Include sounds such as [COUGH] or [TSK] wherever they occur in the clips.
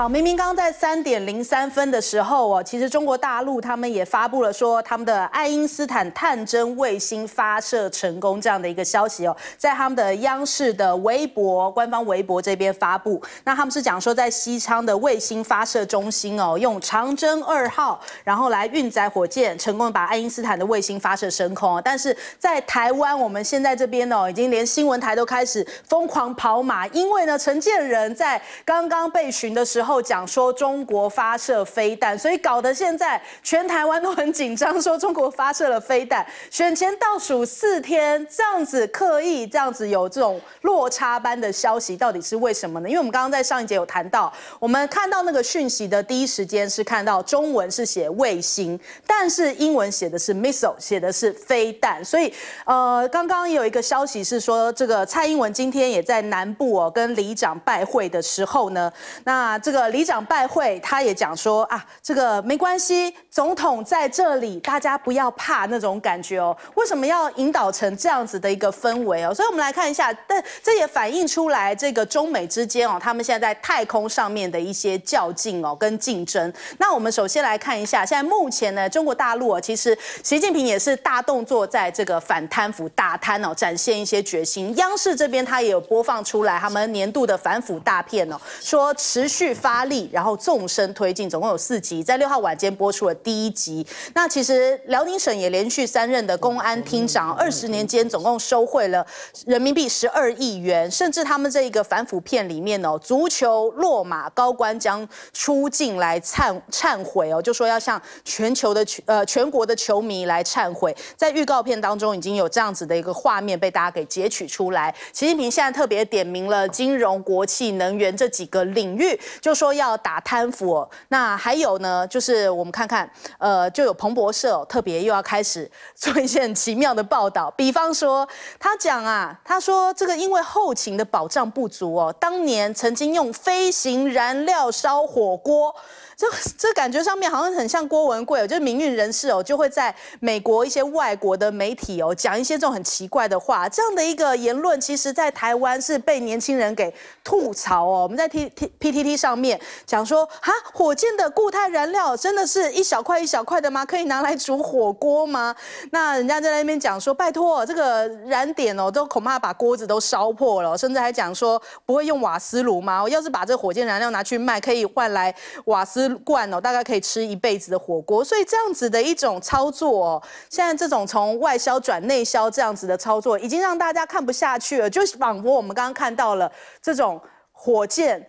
好，明明刚在三点零三分的时候哦，其实中国大陆他们也发布了说他们的爱因斯坦探针卫星发射成功这样的一个消息哦，在他们的央视的微博官方微博这边发布。那他们是讲说在西昌的卫星发射中心哦，用长征二号，然后来运载火箭，成功把爱因斯坦的卫星发射升空。但是在台湾，我们现在这边哦，已经连新闻台都开始疯狂跑马，因为呢，陈建仁在刚刚被寻的时候。后讲说中国发射飞弹，所以搞得现在全台湾都很紧张，说中国发射了飞弹。选前倒数四天，这样子刻意这样子有这种落差般的消息，到底是为什么呢？因为我们刚刚在上一节有谈到，我们看到那个讯息的第一时间是看到中文是写卫星，但是英文写的是 missile，写的是飞弹。所以，呃，刚刚也有一个消息是说，这个蔡英文今天也在南部哦，跟里长拜会的时候呢，那这。这个里长拜会，他也讲说啊，这个没关系，总统在这里，大家不要怕那种感觉哦。为什么要引导成这样子的一个氛围哦？所以，我们来看一下，但这也反映出来这个中美之间哦，他们现在在太空上面的一些较劲哦，跟竞争。那我们首先来看一下，现在目前呢，中国大陆其实习近平也是大动作，在这个反贪腐大贪哦，展现一些决心。央视这边他也有播放出来他们年度的反腐大片哦，说持续。发力，然后纵深推进，总共有四集，在六号晚间播出了第一集。那其实辽宁省也连续三任的公安厅长，二十年间总共收贿了人民币十二亿元，甚至他们这一个反腐片里面哦，足球落马高官将出境来忏忏悔哦，就说要向全球的球呃全国的球迷来忏悔。在预告片当中已经有这样子的一个画面被大家给截取出来。习近平现在特别点名了金融、国企、能源这几个领域就。就说要打贪腐，那还有呢，就是我们看看，呃，就有彭博社特别又要开始做一些很奇妙的报道，比方说他讲啊，他说这个因为后勤的保障不足哦，当年曾经用飞行燃料烧火锅。这这感觉上面好像很像郭文贵哦，就是民运人士哦，就会在美国一些外国的媒体哦讲一些这种很奇怪的话，这样的一个言论，其实在台湾是被年轻人给吐槽哦。我们在 T T P T T 上面讲说，哈，火箭的固态燃料真的是一小块一小块的吗？可以拿来煮火锅吗？那人家在那边讲说，拜托，这个燃点哦，都恐怕把锅子都烧破了，甚至还讲说不会用瓦斯炉吗？要是把这火箭燃料拿去卖，可以换来瓦斯。罐哦，大概可以吃一辈子的火锅，所以这样子的一种操作哦，现在这种从外销转内销这样子的操作，已经让大家看不下去了，就仿佛我们刚刚看到了这种火箭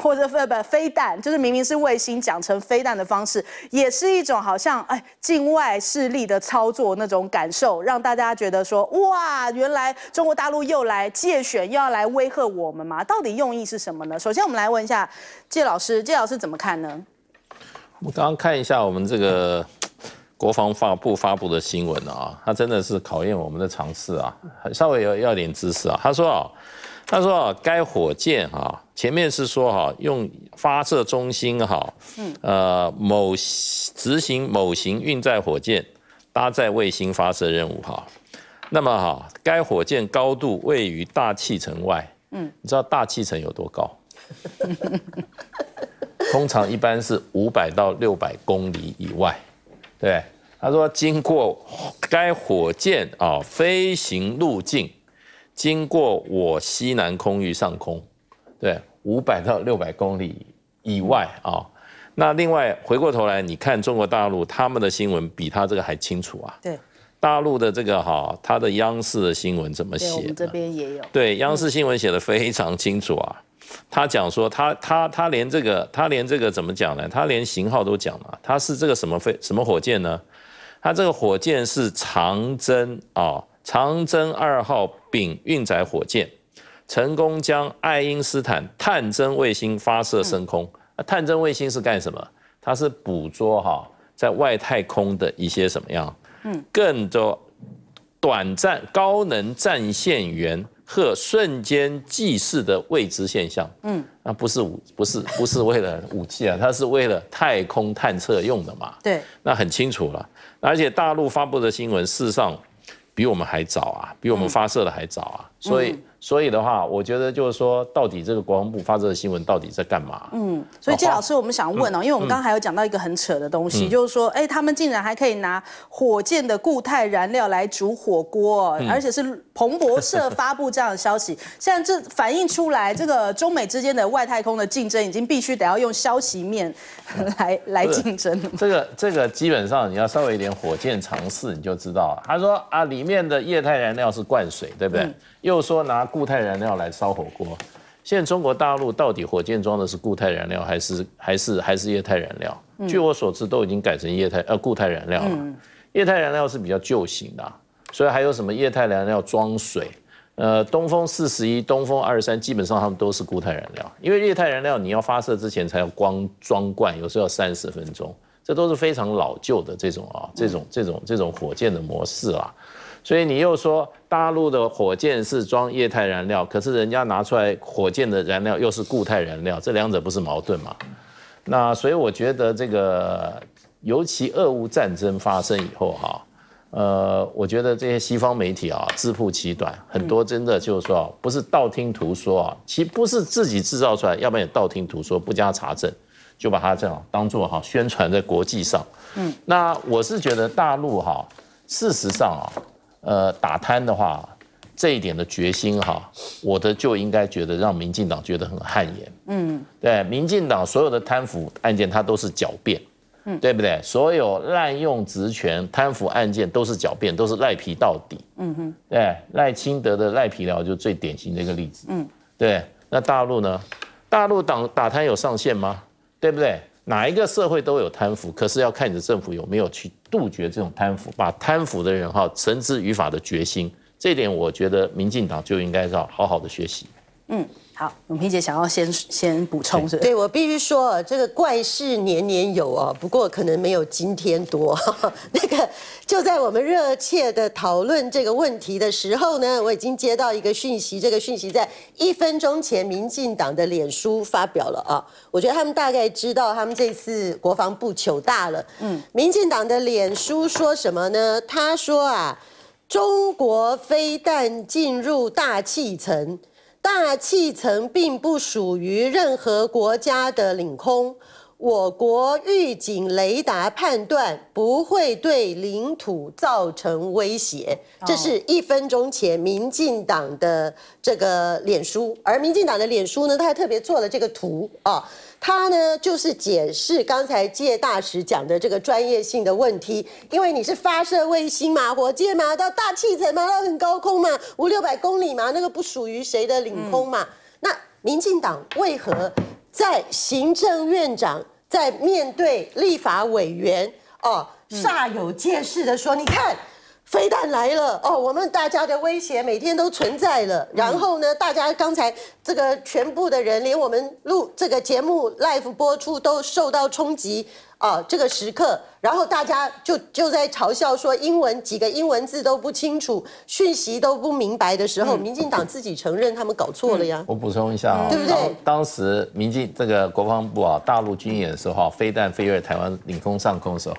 或者不不飞弹，就是明明是卫星讲成飞弹的方式，也是一种好像哎境外势力的操作那种感受，让大家觉得说哇，原来中国大陆又来借选又要来威吓我们嘛，到底用意是什么呢？首先我们来问一下谢老师，谢老师怎么看呢？我刚刚看一下我们这个 [TSK] 国防发布发布的新闻啊，他真的是考验我们的尝试啊，稍微要要点知识啊。他说，啊，他说啊，该火箭啊，前面是说哈，用发射中心哈，呃，某执行某型运载火箭搭载卫星发射任务哈，那么哈，该火箭高度位于大气层外。嗯，你知道大气层有多高？[LAUGHS] 通常一般是五百到六百公里以外，对他说经过该火箭啊飞行路径，经过我西南空域上空，对五百到六百公里以外啊。那另外回过头来，你看中国大陆他们的新闻比他这个还清楚啊。对大陆的这个哈，他的央视的新闻怎么写？我这边也有。对央视新闻写的非常清楚啊。他讲说，他他他连这个他连这个怎么讲呢？他连型号都讲了，他是这个什么飞什么火箭呢？他这个火箭是长征啊，长征二号丙运载火箭，成功将爱因斯坦探针卫星发射升空。那探针卫星是干什么？它是捕捉哈在外太空的一些什么样？嗯，更多短暂高能战线源。和瞬间即逝的未知现象，嗯，那不是武，不是不是为了武器啊，它是为了太空探测用的嘛。对，那很清楚了。而且大陆发布的新闻，事实上比我们还早啊，比我们发射的还早啊，所以。所以的话，我觉得就是说，到底这个国防部发这个新闻到底在干嘛？嗯，所以季老师，我们想问哦，因为我们刚刚还有讲到一个很扯的东西，就是说，哎，他们竟然还可以拿火箭的固态燃料来煮火锅，而且是彭博社发布这样的消息，[LAUGHS] 现在这反映出来，这个中美之间的外太空的竞争已经必须得要用消息面 [LAUGHS] 来来竞争。这个这个基本上你要稍微一点火箭尝试，你就知道，了。他说啊，里面的液态燃料是灌水，对不对？又说拿固态燃料来烧火锅，现在中国大陆到底火箭装的是固态燃料还是还是还是液态燃料？据我所知，都已经改成液态呃固态燃料了。液态燃料是比较旧型的，所以还有什么液态燃料装水？呃，东风四十一、东风二十三，基本上他们都是固态燃料，因为液态燃料你要发射之前才要光装罐，有时候要三十分钟，这都是非常老旧的这种啊这种这种这种火箭的模式啦。所以你又说大陆的火箭是装液态燃料，可是人家拿出来火箭的燃料又是固态燃料，这两者不是矛盾吗？那所以我觉得这个，尤其俄乌战争发生以后哈，呃，我觉得这些西方媒体啊自曝其短，很多真的就是说不是道听途说啊，其不是自己制造出来，要不然也道听途说不加查证，就把它这样当做哈宣传在国际上。嗯，那我是觉得大陆哈，事实上啊。呃，打贪的话，这一点的决心哈，我的就应该觉得让民进党觉得很汗颜。嗯，对，民进党所有的贪腐案件，它都是狡辩，对不对？所有滥用职权贪腐案件都是狡辩，都是赖皮到底。嗯哼，对，赖清德的赖皮僚就最典型的一个例子。嗯，对，那大陆呢？大陆党打贪有上限吗？对不对？哪一个社会都有贪腐，可是要看你的政府有没有去杜绝这种贪腐，把贪腐的人哈绳之于法的决心，这点我觉得民进党就应该要好好的学习。嗯，好，永平姐想要先先补充，是吧？对我必须说啊，这个怪事年年有啊，不过可能没有今天多。[LAUGHS] 那个就在我们热切的讨论这个问题的时候呢，我已经接到一个讯息，这个讯息在一分钟前民进党的脸书发表了啊。我觉得他们大概知道他们这次国防部糗大了。嗯，民进党的脸书说什么呢？他说啊，中国飞弹进入大气层。大气层并不属于任何国家的领空。我国预警雷达判断不会对领土造成威胁，这是一分钟前民进党的这个脸书，而民进党的脸书呢，他还特别做了这个图啊，他呢就是解释刚才介大使讲的这个专业性的问题，因为你是发射卫星嘛、火箭嘛，到大气层嘛、到很高空嘛、五六百公里嘛，那个不属于谁的领空嘛？那民进党为何？在行政院长在面对立法委员哦，煞有介事的说：“你看。”飞弹来了哦，我们大家的威胁每天都存在了。然后呢，大家刚才这个全部的人，连我们录这个节目 live 播出都受到冲击啊。这个时刻，然后大家就就在嘲笑说英文几个英文字都不清楚，讯息都不明白的时候，民进党自己承认他们搞错了呀。我补充一下啊，对不对？当时民进这个国防部啊，大陆军演的时候，飞弹飞越台湾领空上空的时候，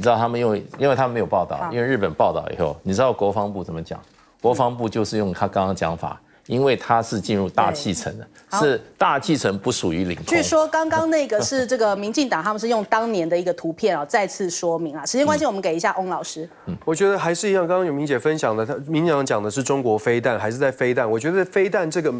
你知道他们因为，因为他们没有报道，因为日本报道以后，你知道国防部怎么讲？国防部就是用他刚刚讲法。因为它是进入大气层的，是大气层不属于领空。据说刚刚那个是这个民进党，他们是用当年的一个图片啊，再次说明啊。时间关系，我们给一下翁老师。嗯，我觉得还是一样，刚刚有明姐分享的，她明院长讲的是中国飞弹还是在飞弹？我觉得飞弹这个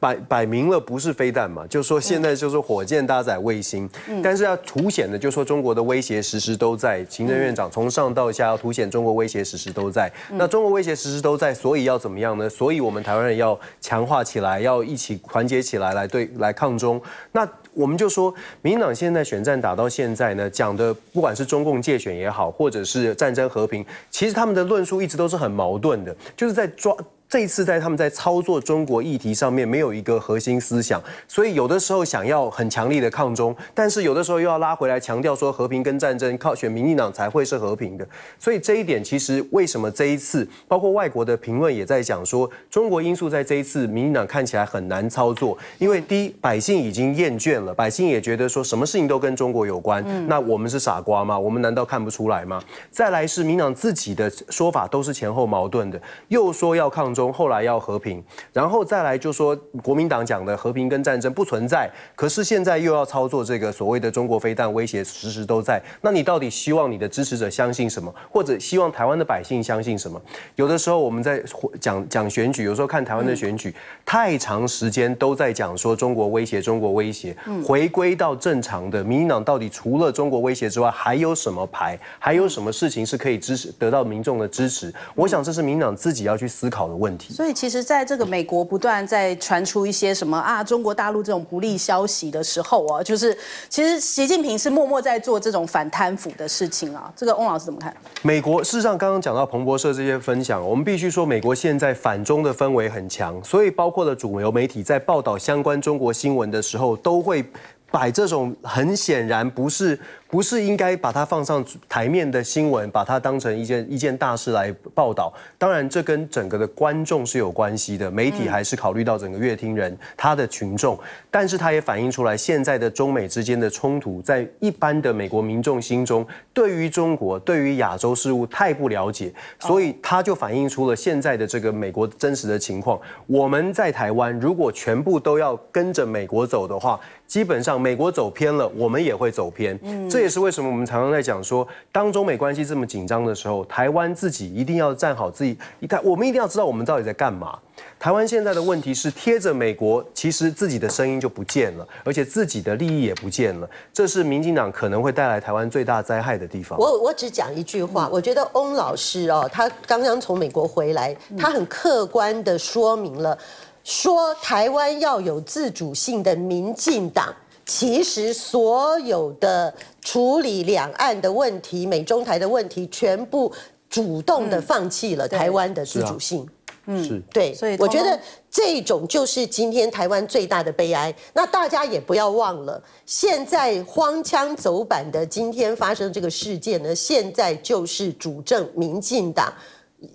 摆摆明了不是飞弹嘛，就说现在就是火箭搭载卫星，但是要凸显的就是说中国的威胁时时都在。行政院长从上到下要凸显中国威胁时时都在。那中国威胁时时都在，所以要怎么样呢？所以我们台湾人要。强化起来，要一起团结起来，来对来抗中。那我们就说，民进党现在选战打到现在呢，讲的不管是中共界选也好，或者是战争和平，其实他们的论述一直都是很矛盾的，就是在抓。这一次在他们在操作中国议题上面没有一个核心思想，所以有的时候想要很强力的抗中，但是有的时候又要拉回来强调说和平跟战争靠选民进党才会是和平的，所以这一点其实为什么这一次包括外国的评论也在讲说中国因素在这一次民进党看起来很难操作，因为第一百姓已经厌倦了，百姓也觉得说什么事情都跟中国有关，那我们是傻瓜吗？我们难道看不出来吗？再来是民进党的说法都是前后矛盾的，又说要抗中。从后来要和平，然后再来就说国民党讲的和平跟战争不存在，可是现在又要操作这个所谓的中国飞弹威胁，时时都在。那你到底希望你的支持者相信什么，或者希望台湾的百姓相信什么？有的时候我们在讲讲选举，有时候看台湾的选举，太长时间都在讲说中国威胁，中国威胁。回归到正常的，民进党到底除了中国威胁之外，还有什么牌，还有什么事情是可以支持得到民众的支持？我想这是民进党自己要去思考的问。所以其实，在这个美国不断在传出一些什么啊，中国大陆这种不利消息的时候啊，就是其实习近平是默默在做这种反贪腐的事情啊。这个翁老师怎么看？美国事实上刚刚讲到彭博社这些分享，我们必须说美国现在反中的氛围很强，所以包括了主流媒体在报道相关中国新闻的时候，都会摆这种很显然不是。不是应该把它放上台面的新闻，把它当成一件一件大事来报道。当然，这跟整个的观众是有关系的，媒体还是考虑到整个乐听人他的群众。但是，他也反映出来现在的中美之间的冲突，在一般的美国民众心中，对于中国、对于亚洲事务太不了解，所以他就反映出了现在的这个美国真实的情况。我们在台湾，如果全部都要跟着美国走的话，基本上美国走偏了，我们也会走偏。嗯，这也是为什么我们常常在讲说，当中美关系这么紧张的时候，台湾自己一定要站好自己，一旦我们一定要知道我们到底在干嘛。台湾现在的问题是贴着美国，其实自己的声音就不见了，而且自己的利益也不见了。这是民进党可能会带来台湾最大灾害的地方。我我只讲一句话，我觉得翁老师哦，他刚刚从美国回来，他很客观的说明了，说台湾要有自主性的民进党。其实所有的处理两岸的问题、美中台的问题，全部主动的放弃了台湾的自主性。嗯，对，所以我觉得这种就是今天台湾最大的悲哀。那大家也不要忘了，现在荒腔走板的今天发生这个事件呢，现在就是主政民进党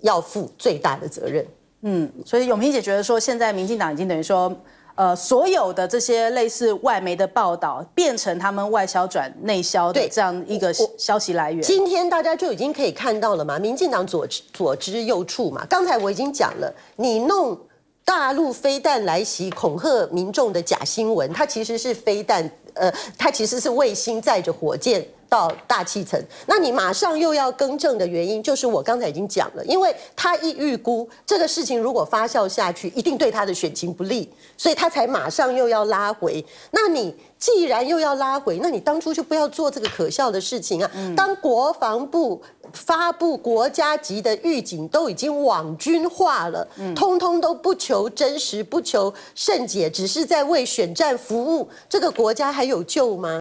要负最大的责任。嗯，所以永平姐觉得说，现在民进党已经等于说。呃，所有的这些类似外媒的报道，变成他们外销转内销的这样一个消息来源。今天大家就已经可以看到了嘛？民进党左左支右绌嘛？刚才我已经讲了，你弄大陆飞弹来袭恐吓民众的假新闻，它其实是飞弹，呃，它其实是卫星载着火箭。到大气层，那你马上又要更正的原因，就是我刚才已经讲了，因为他一预估这个事情如果发酵下去，一定对他的选情不利，所以他才马上又要拉回。那你既然又要拉回，那你当初就不要做这个可笑的事情啊！当国防部发布国家级的预警都已经网军化了，通通都不求真实，不求甚解，只是在为选战服务，这个国家还有救吗？